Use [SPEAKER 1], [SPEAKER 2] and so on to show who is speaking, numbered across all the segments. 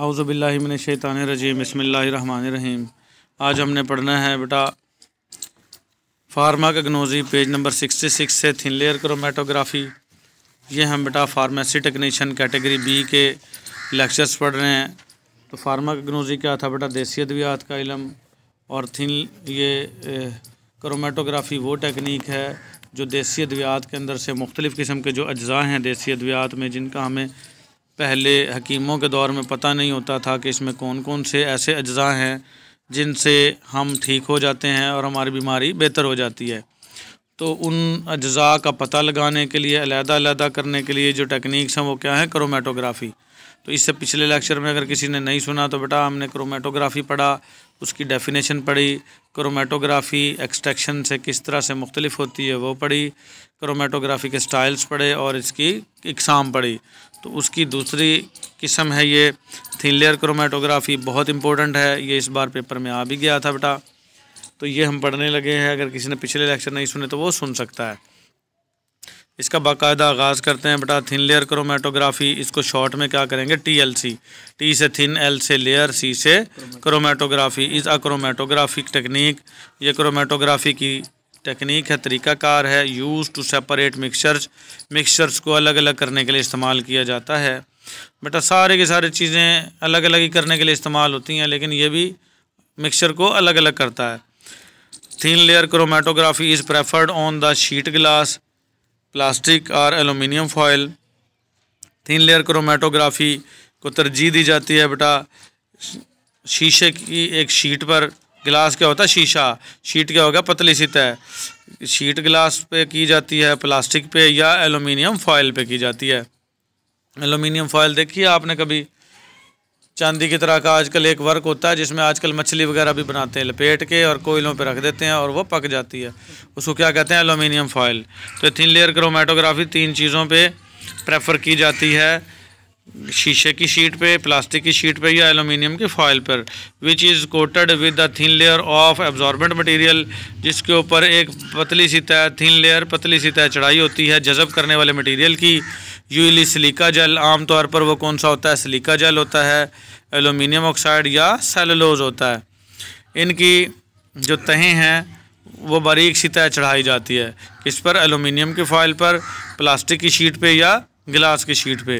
[SPEAKER 1] आउज़बिल्लिमिन शैतान रजीम बसमीम आज हमने पढ़ना है बेटा pharmacognosy page number sixty six से थिन लेयर क्रोमेटोग्राफी ये हम बेटा फार्मेसी टेक्नीशियन कैटेगरी बी के लेक्चर्स पढ़ रहे हैं तो फार्मा कगनोजी क्या था बेटा देसी अद्वियात का इलम और थिन ये क्रोमेटोग्राफी वो टेक्निक है जो देसी अद्वियात के अंदर से मुख्तलिफ़ किस्म के जो अज्जा हैं देसी अद्वियात में जिनका हमें पहले हकीमों के दौर में पता नहीं होता था कि इसमें कौन कौन से ऐसे अज्जा हैं जिनसे हम ठीक हो जाते हैं और हमारी बीमारी बेहतर हो जाती है तो उन अज्जा का पता लगाने के लिए अलहदा करने के लिए जो टेक्निक्स हैं वो क्या हैं क्रोमेटोग्राफ़ी तो इससे पिछले लेक्चर में अगर किसी ने नहीं सुना तो बेटा हमने क्रोमेटोग्राफ़ी पढ़ा उसकी डेफिनेशन पढ़ी क्रोमेटोग्राफ़ी एक्सट्रैक्शन से किस तरह से मुख्तलिफ होती है वो पढ़ी क्रोमेटोग्राफ़ी के स्टाइल्स पढ़े और इसकी इकसाम पढ़ी तो उसकी दूसरी किस्म है ये थिन लेयर क्रोमेटोग्राफ़ी बहुत इंपॉर्टेंट है ये इस बार पेपर में आ भी गया था बेटा तो ये हम पढ़ने लगे हैं अगर किसी ने पिछले लेक्चर नहीं सुने तो वो सुन सकता है इसका बाकायदा आगाज़ करते हैं बेटा थिन लेयर क्रोमेटोग्राफी इसको शॉर्ट में क्या करेंगे टी एल सी टी से थिन एल से लेयर सी से क्रोमेटोग्राफी इज़ अ टेक्निक ये क्रोमेटोग्राफी की टेक्निक है तरीक़ाकार है use to separate mixtures mixtures को अलग अलग करने के लिए इस्तेमाल किया जाता है बेटा सारे के सारे चीज़ें अलग अलग ही करने के लिए इस्तेमाल होती हैं लेकिन ये भी मिक्सचर को अलग अलग करता है thin layer chromatography is preferred on the sheet glass plastic और एलुमिनियम फॉयल तीन लेयर क्रोमेटोग्राफी को तरजीह दी जाती है बेटा शीशे की एक शीट पर गिलास क्या होता है शीशा शीट क्या होगा पतली सी तय शीट गिलास पे की जाती है प्लास्टिक पे या एलुमिनियम फॉयल पे की जाती है एलुमिनियम फॉयल देखिए आपने कभी चांदी की तरह का आजकल एक वर्क होता है जिसमें आजकल मछली वगैरह भी बनाते हैं लपेट के और कोयलों पर रख देते हैं और वो पक जाती है उसको क्या कहते हैं एलुमिनियम फॉयल तो थीन लेयर क्रोमेटोग्राफी तीन चीज़ों पे प्रेफर की जाती है शीशे की शीट पे प्लास्टिक की शीट पे या एलुमिनियम की फॉइल पर which is coated with a thin layer of absorbent material जिसके ऊपर एक पतली सी तय थिन लेयर पतली सी तय चढ़ाई होती है जज़ब करने वाले मटेरियल की यूली सिलिका जल आमतौर पर वो कौन सा होता है सिलिका जल होता है एलुमिनियम ऑक्साइड या सेलोलोज होता है इनकी जो तहें हैं वो बारीक सी तय चढ़ाई जाती है इस पर एलुमिनियम की फॉइल पर प्लास्टिक की शीट पर या गिलास की शीट पे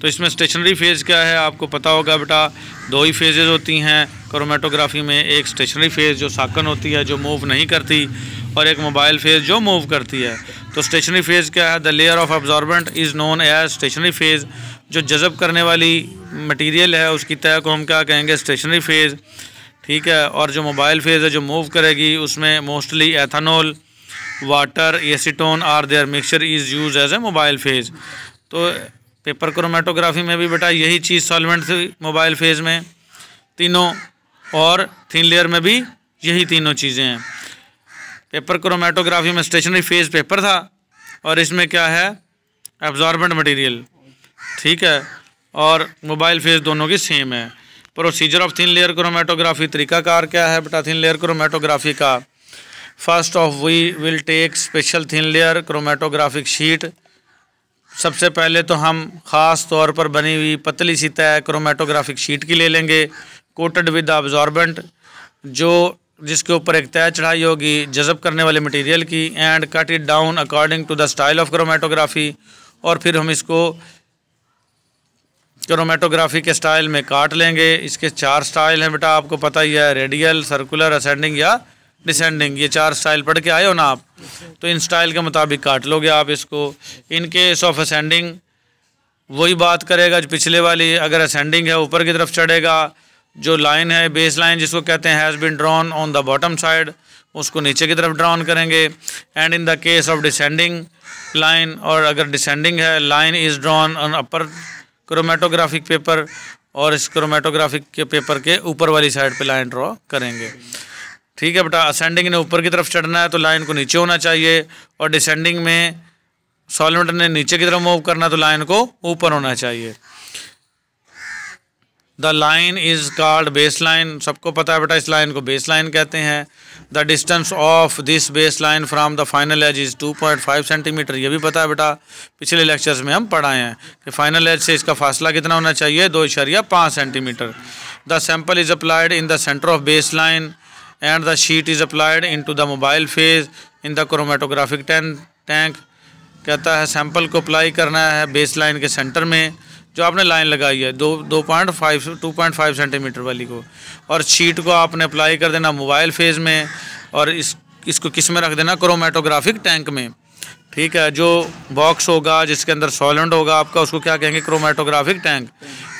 [SPEAKER 1] तो इसमें स्टेशनरी फेज़ क्या है आपको पता होगा बेटा दो ही फेजेस होती हैं क्रोमेटोग्राफी में एक स्टेशनरी फेज़ जो साकन होती है जो मूव नहीं करती और एक मोबाइल फेज़ जो मूव करती है तो स्टेशनरी फेज़ क्या है the layer of absorbent is known as stationary phase जो जज़ब करने वाली मटीरियल है उसकी तय को हम क्या कहेंगे स्टेशनरी फेज़ ठीक है और जो मोबाइल फेज़ है जो मूव करेगी उसमें mostly ethanol water acetone are their mixture is use as a mobile phase तो पेपर क्रोमेटोग्राफी में भी बेटा यही चीज़ सॉल्वेंट थी मोबाइल फेज़ में तीनों और थीन लेयर में भी यही तीनों चीज़ें हैं पेपर क्रोमेटोग्राफी में स्टेशनरी फेज़ पेपर था और इसमें क्या है एब्जॉर्बेंट मटेरियल ठीक है और मोबाइल फेज़ दोनों की सेम है procedure of thin layer chromatography तरीकाकार क्या है बेटा थीन लेयर क्रोमेटोग्राफी का first of we will take special thin layer chromatographic sheet सबसे पहले तो हम ख़ास तौर पर बनी हुई पतली सी तय क्रोमेटोग्राफिक शीट की ले लेंगे कोटेड विद ऑब्जॉर्बेंट जो जिसके ऊपर एक तय चढ़ाई होगी जज़ब करने वाले मटेरियल की and cut it down according to the style of chromatography और फिर हम इसको क्रोमेटोग्राफी के स्टाइल में काट लेंगे इसके चार स्टाइल हैं बेटा आपको पता ही है रेडियल सर्कुलर असेंडिंग या डिसेंडिंग ये चार स्टाइल पढ़ के आए हो ना आप तो इन स्टाइल के मुताबिक काट लोगे आप इसको इन केस ऑफ असेंडिंग वही बात करेगा जो पिछले वाली अगर असेंडिंग है ऊपर की तरफ चढ़ेगा जो लाइन है बेस लाइन जिसको कहते हैं has been drawn on the bottom side उसको नीचे की तरफ ड्रॉन करेंगे and in the case of descending line और अगर डिसेंडिंग है line is drawn on upper chromatographic paper और इस क्रोमेटोग्राफिक के पेपर के ऊपर वाली साइड पे लाइन ड्रॉ करेंगे ठीक है बेटा असेंडिंग ने ऊपर की तरफ चढ़ना है तो लाइन को नीचे होना चाहिए और डिसेंडिंग में सॉलमेंट ने नीचे की तरफ मूव करना है तो लाइन को ऊपर होना चाहिए the line is called base line सबको पता है बेटा इस लाइन को बेस लाइन कहते हैं the distance of this base line from the final edge is 2.5 centimetre ये भी पता है बेटा पिछले लेक्चर्स में हम पढ़ाए हैं कि फाइनल एज से इसका फासला कितना होना चाहिए दो इशारिया पाँच centimetre the sample is applied in the centre of base line and the sheet is applied into the mobile phase in the chromatographic tank कहता है सैंपल को अप्लाई करना है बेस लाइन के सेंटर में जो आपने लाइन लगाई है दो दो point five two point five centimetre वाली को और शीट को आपने अप्लाई कर देना मोबाइल फेज़ में और इस इसको किस में रख देना क्रोमेटोग्राफिक टैंक में ठीक है जो बॉक्स होगा जिसके अंदर सॉलेंट होगा आपका उसको क्या कहेंगे chromatographic tank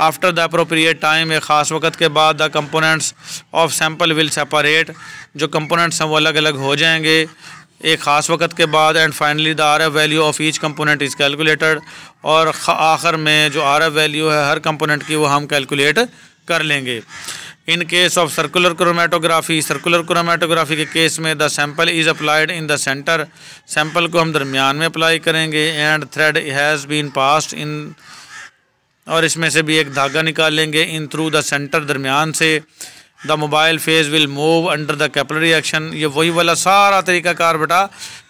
[SPEAKER 1] after the appropriate time एक ख़ास वक्त के बाद the components of sample will separate जो कंपोनेंट्स हैं वो अलग अलग हो जाएंगे एक ख़ास वक्त के बाद and finally the R F value of each component is calculated और आखिर में जो आर एफ वैल्यू है हर कंपोनेंट की वो हम कैलकुलेट कर लेंगे in case of circular chromatography circular chromatography के केस में the sample is applied in the centre sample को हम दरमियान में अप्लाई करेंगे and thread has been passed in और इसमें से भी एक धागा निकालेंगे इन थ्रू द सेंटर दरमियान से the mobile phase will move under the capillary action ये वही वाला सारा तरीका कार बेटा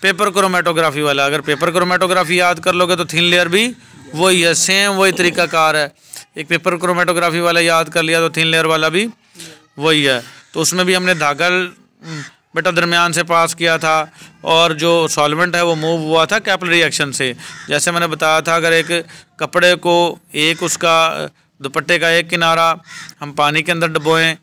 [SPEAKER 1] पेपर क्रोमेटोग्राफी वाला अगर पेपर क्रोमेटोग्राफी याद कर लोगे तो थिन लेयर भी वही है सेम वही तरीका कार है एक पेपर क्रोमेटोग्राफी वाला याद कर लिया तो थिन लेयर वाला भी वही है तो उसमें भी हमने धागा बेटा दरमियान से पास किया था और जो सॉलमेंट है वो मूव हुआ था कैपलरी एक्शन से जैसे मैंने बताया था अगर एक कपड़े को एक उसका दुपट्टे का एक किनारा हम पानी के अंदर डबोएं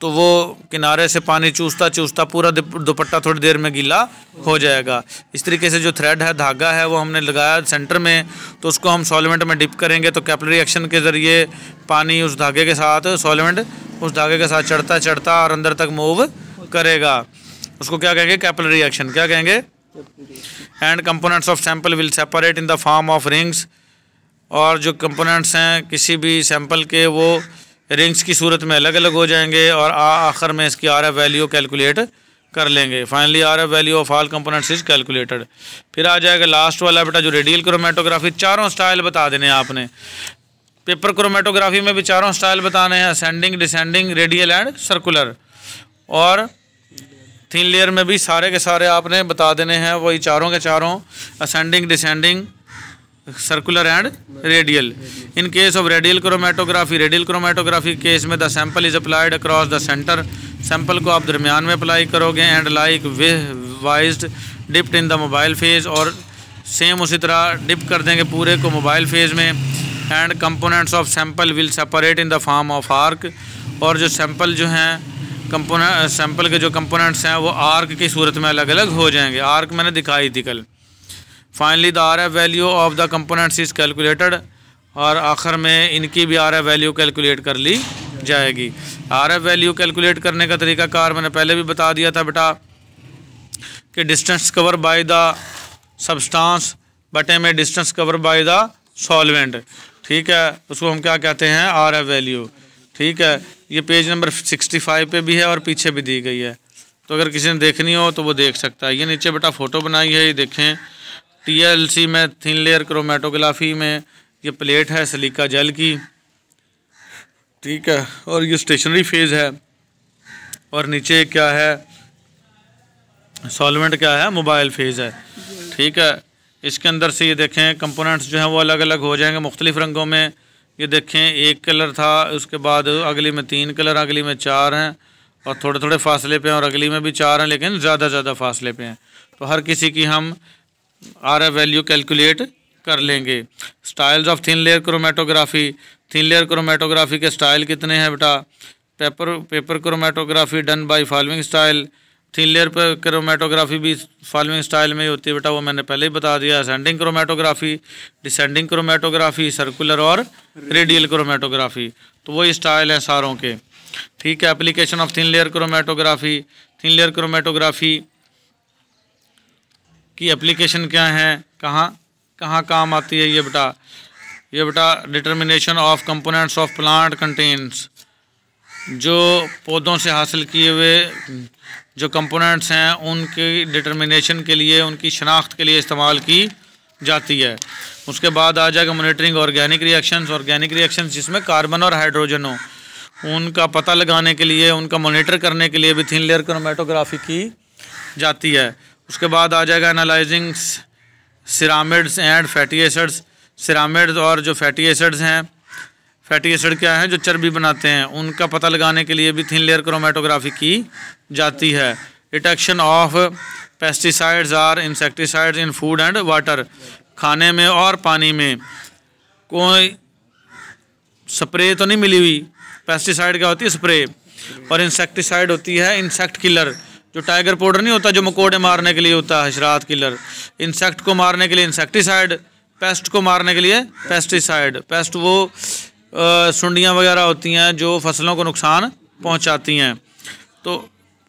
[SPEAKER 1] तो वो किनारे से पानी चूसता चूसता पूरा दुपट्टा थोड़ी देर में गीला हो जाएगा इस तरीके से जो थ्रेड है धागा है वो हमने लगाया सेंटर में तो उसको हम सॉलिमेंट में डिप करेंगे तो कैपलरी एक्शन के ज़रिए पानी उस धागे के साथ सॉलमेंट उस धागे के साथ चढ़ता चढ़ता और अंदर तक मूव करेगा उसको क्या कहेंगे कैपलरी रिएक्शन क्या कहेंगे and components of sample will separate in the form of rings और जो कंपोनेंट्स हैं किसी भी सैंपल के वो रिंग्स की सूरत में अलग अलग हो जाएंगे और आखिर में इसकी आर एफ वैल्यू कैलकुलेट कर लेंगे finally R F value of all components is calculated फिर आ जाएगा लास्ट वाला बेटा जो रेडियल क्रोमेटोग्राफी चारों स्टाइल बता देने आपने पेपर क्रोमेटोग्राफी में भी चारों स्टाइल बताने हैं ascending descending radial and circular और तीन लेयर में भी सारे के सारे आपने बता देने हैं वही चारों के चारों ascending descending circular and radial in case of radial chromatography radial chromatography case में the sample is applied across the centre sample को आप दरमियान में अप्लाई करोगे and likewise dipped in the mobile phase और सेम उसी तरह dip कर देंगे पूरे को मोबाइल फेज में and components of sample will separate in the form of arc और जो सैंपल जो हैं कंपोनेंट सैंपल uh, के जो कंपोनेंट्स हैं वो आर्क की सूरत में अलग अलग हो जाएंगे आर्क मैंने दिखाई थी कल finally the R F value of the components is calculated और आखिर में इनकी भी आर एफ वैल्यू कैलकुलेट कर ली जाएगी आर एफ वैल्यू कैलकुलेट करने का तरीका कार मैंने पहले भी बता दिया था बेटा कि distance cover by the substance बटे में distance cover by the solvent ठीक है उसको हम क्या कहते हैं आर एफ वैल्यू ठीक है ये पेज नंबर 65 पे भी है और पीछे भी दी गई है तो अगर किसी ने देखनी हो तो वो देख सकता है ये नीचे बेटा फ़ोटो बनाई है ये देखें सी में थिन लेयर क्रोमेटोग्राफी में ये प्लेट है सलीका जेल की ठीक है और ये स्टेशनरी फेज़ है और नीचे क्या है सॉल्वेंट क्या है मोबाइल फेज़ है ठीक है इसके अंदर से ये देखें कंपोनेंट्स जो हैं वो अलग अलग हो जाएंगे मुख्तलिफ़ रंगों में ये देखें एक कलर था उसके बाद अगली में तीन कलर अगली में चार हैं और थोड़े थोड़े फासले पे हैं और अगली में भी चार हैं लेकिन ज़्यादा ज़्यादा फासले पे हैं तो हर किसी की हम आर वैल्यू कैलकुलेट कर लेंगे styles of thin layer chromatography thin layer chromatography के स्टाइल कितने हैं बेटा paper paper chromatography done by following style thin layer पर क्रोमेटोग्राफी भी फॉलोइंग स्टाइल में ही होती है बेटा वो मैंने पहले ही बता दिया ascending chromatography descending chromatography circular और रेडियल क्रोमेटोग्राफी तो वही स्टाइल है सारों के ठीक है application of thin layer chromatography thin layer chromatography की एप्लीकेशन क्या है कहाँ कहाँ काम आती है ये बेटा ये बेटा determination of components of plant contents जो पौधों से हासिल किए हुए जो कंपोनेंट्स हैं उनकी डिटर्मिनेशन के लिए उनकी शनाख्त के लिए इस्तेमाल की जाती है उसके बाद आ जाएगा monitoring organic reactions organic reactions जिसमें कार्बन और हाइड्रोजन हो उनका पता लगाने के लिए उनका मोनिटर करने के लिए भी थिन लेयर क्रोमेटोग्राफी की जाती है उसके बाद आ जाएगा analysing ceramides and fatty acids ceramides और जो फैटी एसड्स हैं फैटी एसिड क्या है जो चर्बी बनाते हैं उनका पता लगाने के लिए भी थिन लेयर क्रोमेटोग्राफी की जाती है detection of pesticides or insecticides in food and water खाने में और पानी में कोई स्प्रे तो नहीं मिली हुई पेस्टिसाइड क्या होती है स्प्रे और इंसेक्टिसाइड होती है इंसेक्ट किलर जो टाइगर पाउडर नहीं होता जो मकोड़े मारने के लिए होता है हशरात किलर इंसेक्ट को मारने के लिए इंसेक्टिसाइड पेस्ट को मारने के लिए पेस्टिसाइड पेस्ट वो सुंडियाँ वगैरह होती हैं जो फसलों को नुकसान पहुँचाती हैं तो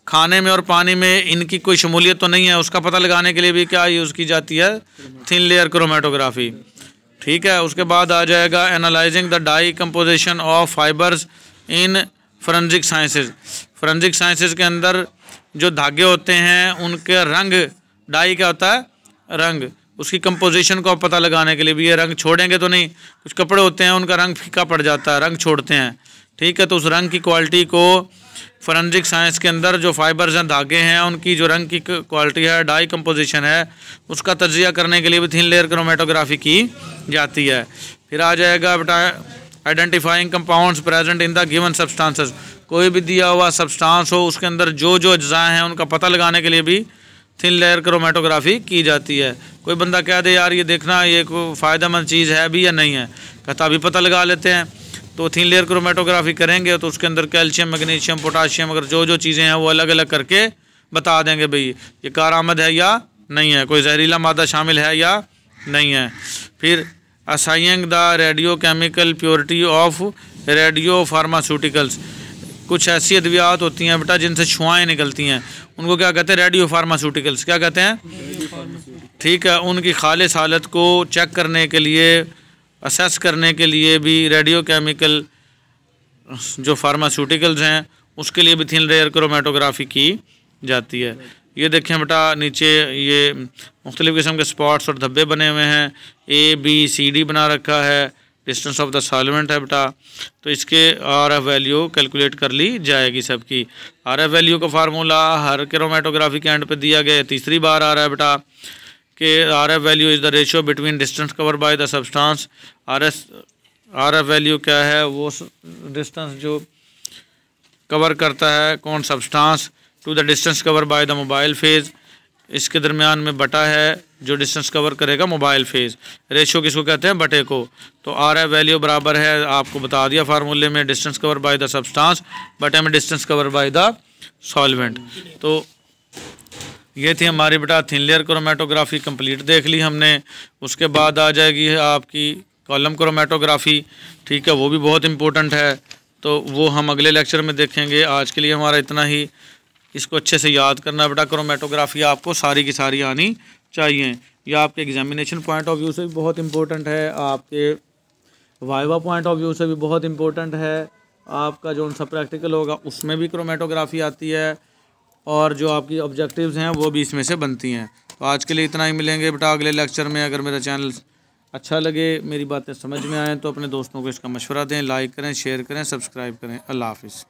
[SPEAKER 1] खाने में और पानी में इनकी कोई शमूलियत तो नहीं है उसका पता लगाने के लिए भी क्या यूज़ की जाती है थिन लेयर क्रोमेटोग्राफी ठीक है उसके बाद आ जाएगा analysing the dye composition of fibres in forensic sciences forensic sciences के अंदर जो धागे होते हैं उनके रंग डाई क्या होता है रंग उसकी कंपोजिशन को पता लगाने के लिए भी ये रंग छोड़ेंगे तो नहीं कुछ कपड़े होते हैं उनका रंग फीका पड़ जाता है रंग छोड़ते हैं ठीक है तो उस रंग की क्वालिटी को फॉरेंसिक साइंस के अंदर जो फाइबर्स हैं धागे हैं उनकी जो रंग की क्वालिटी है डाई कंपोजिशन है उसका तजिया करने के लिए भी थीन लेयर क्रोमेटोग्राफी की जाती है फिर आ जाएगा बेटा identifying compounds present in the given substances कोई भी दिया हुआ सब्सटेंस हो उसके अंदर जो जो अज्जा हैं उनका पता लगाने के लिए भी थिन लेयर क्रोमेटोग्राफी की जाती है कोई बंदा कह दे यार ये देखना ये कोई फ़ायदेमंद चीज़ है भी या नहीं है कहता अभी पता लगा लेते हैं तो थिन लेयर क्रोमेटोग्राफी करेंगे तो उसके अंदर कैल्शियम मैग्नीशियम पोटाशियम अगर जो जो चीज़ें हैं वो अलग अलग करके बता देंगे भाई ये कार आमद है या नहीं है कोई जहरीला मादा शामिल है या नहीं है फिर assaying the radio chemical purity of radio pharmaceuticals कुछ ऐसी अद्वियात होती हैं बेटा जिनसे छुआएँ निकलती हैं उनको क्या कहते हैं रेडियो फार्मास्यूटिकल्स क्या कहते हैं ठीक है उनकी खालिश हालत को चेक करने के लिए असेस करने के लिए भी रेडियो केमिकल जो फार्मास्यूटिकल्स हैं उसके लिए भी थीन रेयर क्रोमेटोग्राफी की जाती है ये देखें बेटा नीचे ये मुख्तलिफ़ किस्म के स्पॉट्स और धब्बे बने हुए हैं ए बी सी डी बना रखा है डिस्टेंस ऑफ द सॉलमेंट है बेटा तो इसके आर एफ वैल्यू कैलकुलेट कर ली जाएगी सबकी आर एफ वैल्यू का फार्मूला हर क्रोमेटोग्राफी के एंड पे दिया गया तीसरी बार आ रहा है बेटा कि R F value is the ratio between distance cover by the substance R S R F value क्या है वो डिस्टेंस जो कवर करता है कौन substance to the distance cover by the mobile phase इसके दरमियान में बटा है जो डिस्टेंस कवर करेगा मोबाइल फेज रेशियो किसको कहते हैं बटे को तो आर है वैल्यू बराबर है आपको बता दिया फार्मूले में distance cover by the substance बटे में distance cover by the solvent तो ये थी हमारी बेटा थिन लेयर क्रोमेटोग्राफी कंप्लीट देख ली हमने उसके बाद आ जाएगी आपकी कॉलम क्रोमेटोग्राफी ठीक है वो भी बहुत इंपॉर्टेंट है तो वो हम अगले लेक्चर में देखेंगे आज के लिए हमारा इतना ही इसको अच्छे से याद करना बेटा क्रोमेटोग्राफी आपको सारी की सारी आनी चाहिए यह आपके एग्जामिनेशन पॉइंट ऑफ व्यू से भी बहुत इंपॉर्टेंट है आपके वाइवा पॉइंट ऑफ व्यू से भी बहुत इंपॉर्टेंट है आपका जो सा प्रैक्टिकल होगा उसमें भी क्रोमेटोग्राफी आती है और जो आपकी ऑब्जेक्टिव्स हैं वो भी इसमें से बनती हैं तो आज के लिए इतना ही मिलेंगे बेटा अगले लेक्चर में अगर मेरा चैनल अच्छा लगे मेरी बातें समझ में आएँ तो अपने दोस्तों को इसका मशवरा दें लाइक करें शेयर करें सब्सक्राइब करें अल्लाह हाफिज़